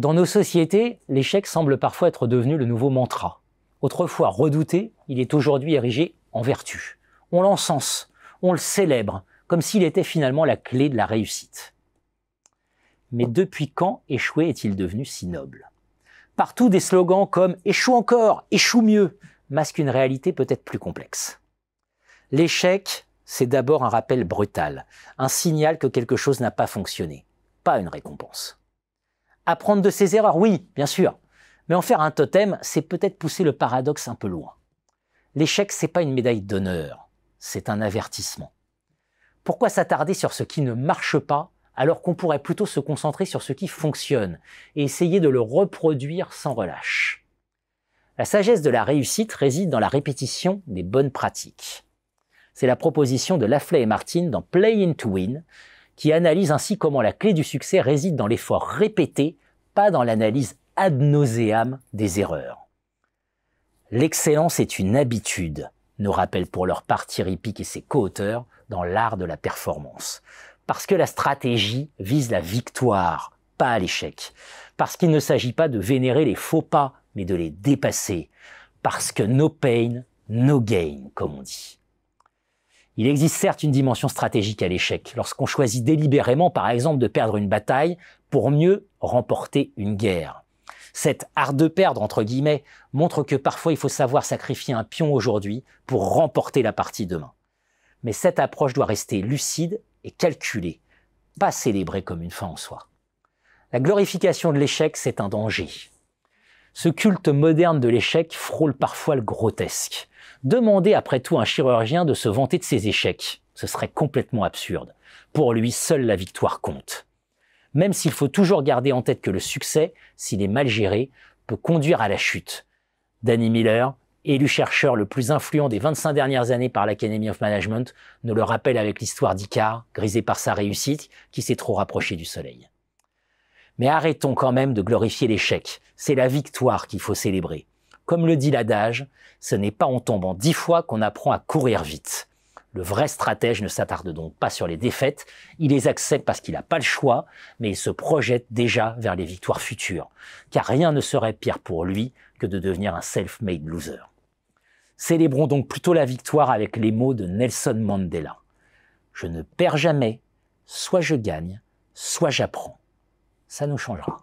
Dans nos sociétés, l'échec semble parfois être devenu le nouveau mantra. Autrefois redouté, il est aujourd'hui érigé en vertu. On l'encense, on le célèbre, comme s'il était finalement la clé de la réussite. Mais depuis quand échouer est-il devenu si noble Partout des slogans comme Échoue encore, échoue mieux masquent une réalité peut-être plus complexe. L'échec, c'est d'abord un rappel brutal, un signal que quelque chose n'a pas fonctionné, pas une récompense. Apprendre de ses erreurs, oui, bien sûr. Mais en faire un totem, c'est peut-être pousser le paradoxe un peu loin. L'échec, c'est pas une médaille d'honneur, c'est un avertissement. Pourquoi s'attarder sur ce qui ne marche pas alors qu'on pourrait plutôt se concentrer sur ce qui fonctionne et essayer de le reproduire sans relâche La sagesse de la réussite réside dans la répétition des bonnes pratiques. C'est la proposition de Lafley et Martin dans Play in to Win, qui analyse ainsi comment la clé du succès réside dans l'effort répété, pas dans l'analyse ad nauseam des erreurs. L'excellence est une habitude, nous rappelle pour leur partie Thierry et ses co-auteurs dans l'art de la performance. Parce que la stratégie vise la victoire, pas l'échec. Parce qu'il ne s'agit pas de vénérer les faux pas, mais de les dépasser. Parce que no pain, no gain, comme on dit. Il existe certes une dimension stratégique à l'échec, lorsqu'on choisit délibérément par exemple de perdre une bataille pour mieux remporter une guerre. Cette art de perdre, entre guillemets, montre que parfois il faut savoir sacrifier un pion aujourd'hui pour remporter la partie demain. Mais cette approche doit rester lucide et calculée, pas célébrée comme une fin en soi. La glorification de l'échec, c'est un danger. Ce culte moderne de l'échec frôle parfois le grotesque. Demander après tout à un chirurgien de se vanter de ses échecs, ce serait complètement absurde. Pour lui, seule la victoire compte. Même s'il faut toujours garder en tête que le succès, s'il est mal géré, peut conduire à la chute. Danny Miller, élu chercheur le plus influent des 25 dernières années par l'Academy of Management, ne le rappelle avec l'histoire d'Icar, grisé par sa réussite, qui s'est trop rapproché du soleil. Mais arrêtons quand même de glorifier l'échec. C'est la victoire qu'il faut célébrer. Comme le dit l'adage, ce n'est pas en tombant dix fois qu'on apprend à courir vite. Le vrai stratège ne s'attarde donc pas sur les défaites, il les accepte parce qu'il n'a pas le choix, mais il se projette déjà vers les victoires futures, car rien ne serait pire pour lui que de devenir un self-made loser. Célébrons donc plutôt la victoire avec les mots de Nelson Mandela. Je ne perds jamais, soit je gagne, soit j'apprends ça nous changera.